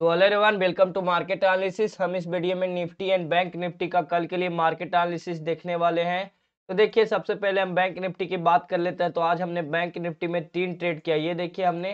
तो hello everyone welcome to market analysis हम इस वीडियो में निफ्टी एंड बैंक निफ्टी का कल के लिए मार्केट एनालिसिस देखने वाले हैं तो देखिए सबसे पहले हम बैंक निफ्टी की बात कर लेते हैं तो आज हमने बैंक निफ्टी में तीन ट्रेड किया ये देखिए हमने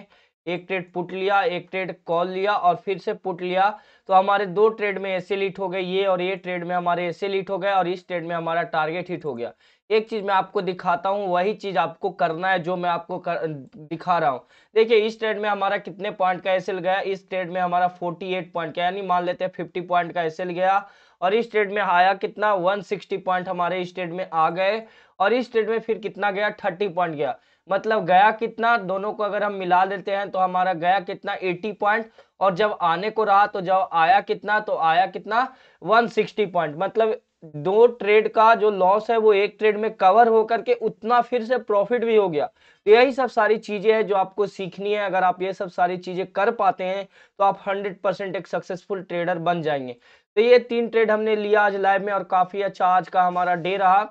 एक ट्रेड पुट लिया एक ट्रेड कॉल लिया और फिर से पुट लिया तो हमारे दो ट्रेड में ऐसे लिट हो गए ये और ये ट्रेड में हमारे ऐसे लिट हो गए और इस ट्रेड में हमारा टारगेट हिट हो गया एक चीज़ मैं आपको दिखाता हूँ वही चीज़ आपको करना है जो मैं आपको कर, दिखा रहा हूँ देखिए इस ट्रेड में हमारा कितने पॉइंट का एसेल गया इस ट्रेड में हमारा 48 पॉइंट का यानी मान लेते हैं 50 पॉइंट का एसेल गया और इस ट्रेड में आया कितना 160 पॉइंट हमारे इस ट्रेड में आ गए और इस ट्रेड में फिर कितना गया थर्टी पॉइंट गया मतलब गया कितना दोनों को अगर हम मिला देते हैं तो हमारा गया कितना 80 पॉइंट और जब आने को रहा तो जब आया कितना तो आया कितना 160 पॉइंट मतलब दो ट्रेड का जो लॉस है वो एक ट्रेड में कवर होकर के उतना फिर से प्रॉफिट भी हो गया तो यही सब सारी चीज़ें हैं जो आपको सीखनी है अगर आप ये सब सारी चीज़ें कर पाते हैं तो आप हंड्रेड परसेंट एक सक्सेसफुल ट्रेडर बन जाएंगे तो ये तीन ट्रेड हमने लिया आज लाइव में और काफ़ी अच्छा आज का हमारा डे रहा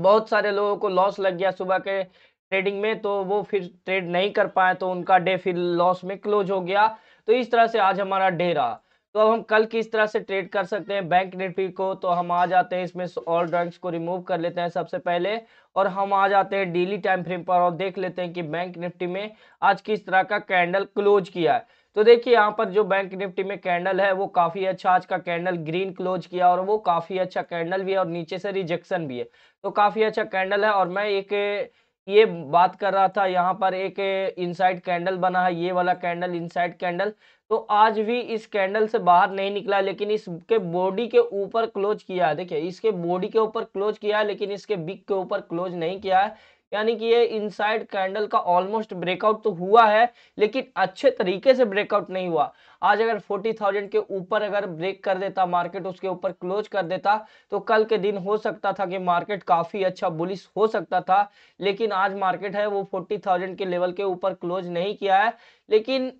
बहुत सारे लोगों को लॉस लग गया सुबह के ट्रेडिंग में तो वो फिर ट्रेड नहीं कर पाए तो उनका डे फिर लॉस में क्लोज हो गया तो इस तरह से आज हमारा डे रहा तो अब हम कल किस तरह से ट्रेड कर सकते हैं बैंक निफ्टी को तो हम आ जाते हैं इसमें ऑल ड्रग्स को रिमूव कर लेते हैं सबसे पहले और हम आ जाते हैं डेली टाइम फ्रेम पर और देख लेते हैं कि बैंक निफ्टी में आज किस तरह का कैंडल क्लोज किया है तो देखिए यहाँ पर जो बैंक निफ्टी में कैंडल है वो काफ़ी अच्छा आज का कैंडल ग्रीन क्लोज किया और वो काफ़ी अच्छा कैंडल भी है और नीचे से रिजेक्शन भी है तो काफ़ी अच्छा कैंडल है और मैं एक ये बात कर रहा था यहाँ पर एक इनसाइड कैंडल बना है ये वाला कैंडल इनसाइड कैंडल तो आज भी इस कैंडल से बाहर नहीं निकला लेकिन इसके बॉडी के ऊपर क्लोज किया है देखिए इसके बॉडी के ऊपर क्लोज किया है लेकिन इसके बिक के ऊपर क्लोज नहीं किया है यानी कि ये इनसाइड कैंडल का ऑलमोस्ट ब्रेकआउट तो हुआ है लेकिन अच्छे तरीके से ब्रेकआउट नहीं हुआ आज अगर 40,000 के ऊपर अगर ब्रेक कर देता मार्केट उसके ऊपर क्लोज कर देता तो कल के दिन हो सकता था कि मार्केट काफ़ी अच्छा बुलिस हो सकता था लेकिन आज मार्केट है वो 40,000 के लेवल के ऊपर क्लोज नहीं किया है लेकिन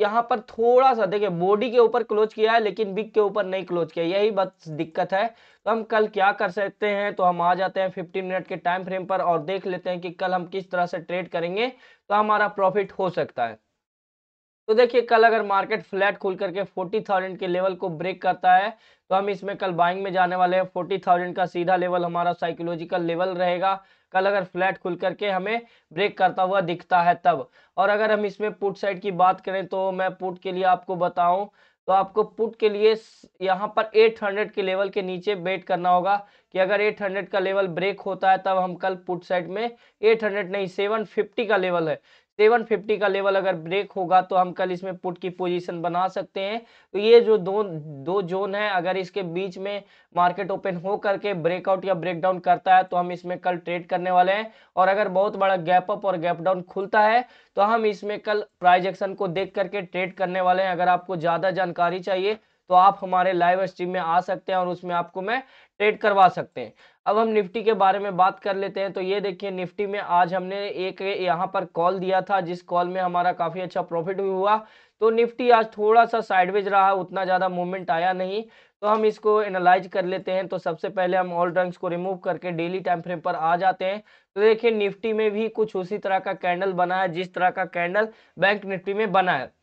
यहाँ पर थोड़ा सा देखिए बॉडी के ऊपर क्लोज किया है लेकिन बिग के ऊपर नहीं क्लोज किया यही बस दिक्कत है तो हम कल क्या कर सकते हैं तो हम आ जाते हैं 15 मिनट के टाइम फ्रेम पर और देख लेते हैं कि कल हम किस तरह से ट्रेड करेंगे तो हमारा प्रॉफिट हो सकता है तो देखिए कल अगर मार्केट फ्लैट खुल करके फोर्टी थाउजेंड के लेवल को ब्रेक करता है तो हम इसमें कल बाइंग में जाने वाले हैं फोर्टी थाउजेंड का सीधा लेवल हमारा साइकोलॉजिकल लेवल रहेगा कल अगर फ्लैट खुल करके हमें ब्रेक करता हुआ दिखता है तब और अगर हम इसमें पुट साइड की बात करें तो मैं पुट के लिए आपको बताऊं तो आपको पुट के लिए यहाँ पर 800 के लेवल के नीचे वेट करना होगा कि अगर 800 का लेवल ब्रेक होता है तब हम कल पुट साइड में 800 नहीं 750 का लेवल है सेवन फिफ्टी का लेवल अगर ब्रेक होगा तो हम कल इसमें पुट की पोजीशन बना सकते हैं तो ये जो दो दो जोन है अगर इसके बीच में मार्केट ओपन हो करके ब्रेकआउट या ब्रेकडाउन करता है तो हम इसमें कल ट्रेड करने वाले हैं और अगर बहुत बड़ा गैप अप और गैप डाउन खुलता है तो हम इसमें कल प्राइजेक्शन को देख करके ट्रेड करने वाले हैं अगर आपको ज़्यादा जानकारी चाहिए तो आप हमारे लाइव स्ट्रीम में आ सकते हैं और उसमें आपको मैं ट्रेड करवा सकते हैं अब हम निफ्टी के बारे में बात कर लेते हैं तो ये देखिए निफ्टी में आज हमने एक यहाँ पर कॉल दिया था जिस कॉल में हमारा काफ़ी अच्छा प्रॉफिट भी हुआ तो निफ्टी आज थोड़ा सा साइडवेज रहा उतना ज़्यादा मूवमेंट आया नहीं तो हम इसको एनालाइज कर लेते हैं तो सबसे पहले हम ऑल रंग्स को रिमूव करके डेली टाइम फ्रेम पर आ जाते हैं तो देखिए निफ्टी में भी कुछ उसी तरह का कैंडल बना है जिस तरह का कैंडल बैंक निफ्टी में बना है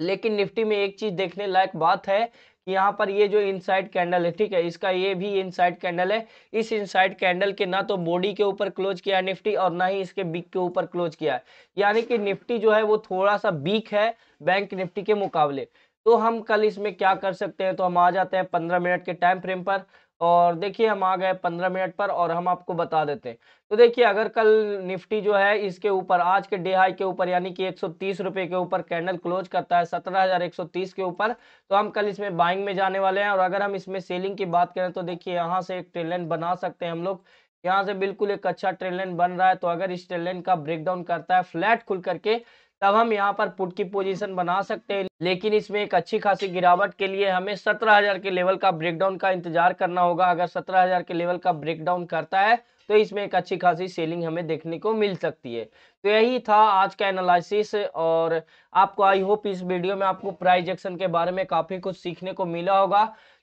लेकिन निफ्टी में एक चीज देखने लायक बात है कि यहाँ पर ये जो इनसाइड कैंडल है ठीक है इसका ये भी इनसाइड कैंडल है इस इनसाइड कैंडल के ना तो बॉडी के ऊपर क्लोज किया है निफ्टी और ना ही इसके बिक के ऊपर क्लोज किया है यानी कि निफ्टी जो है वो थोड़ा सा बीक है बैंक निफ्टी के मुकाबले तो हम कल इसमें क्या कर सकते हैं तो हम आ जाते हैं पंद्रह मिनट के टाइम फ्रेम पर और देखिए हम आ गए पंद्रह मिनट पर और हम आपको बता देते हैं तो देखिए अगर कल निफ्टी जो है इसके ऊपर आज के डे हाई के ऊपर यानी कि एक सौ के ऊपर कैंडल क्लोज करता है 17,130 के ऊपर तो हम कल इसमें बाइंग में जाने वाले हैं और अगर हम इसमें सेलिंग की बात करें तो देखिए यहाँ से एक ट्रेन लाइन बना सकते हैं हम लोग यहाँ से बिल्कुल एक अच्छा ट्रेन लाइन बन रहा है तो अगर इस ट्रेन लाइन का ब्रेकडाउन करता है फ्लैट खुल करके तब हम यहाँ पर पुट की पोजीशन बना सकते हैं लेकिन इसमें एक अच्छी खासी गिरावट के लिए हमें सत्रह हजार के लेवल का ब्रेकडाउन का इंतजार करना होगा अगर सत्रह हजार के लेवल का ब्रेकडाउन करता है तो इसमें एक अच्छी खासी सेलिंग हमें देखने को मिल सकती है तो यही था आज का एनालिसिस और आपको आई होप इस वीडियो में आपको प्राइजेक्शन के बारे में काफ़ी कुछ सीखने को मिला होगा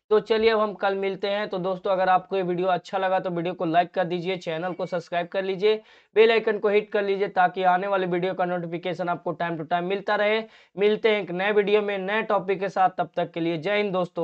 तो चलिए अब हम कल मिलते हैं तो दोस्तों अगर आपको ये वीडियो अच्छा लगा तो वीडियो को लाइक कर दीजिए चैनल को सब्सक्राइब कर लीजिए बेल आइकन को हिट कर लीजिए ताकि आने वाले वीडियो का नोटिफिकेशन आपको टाइम टू टाइम मिलता रहे मिलते हैं एक नए वीडियो में नए टॉपिक के साथ तब तक के लिए जय हिंद दोस्तों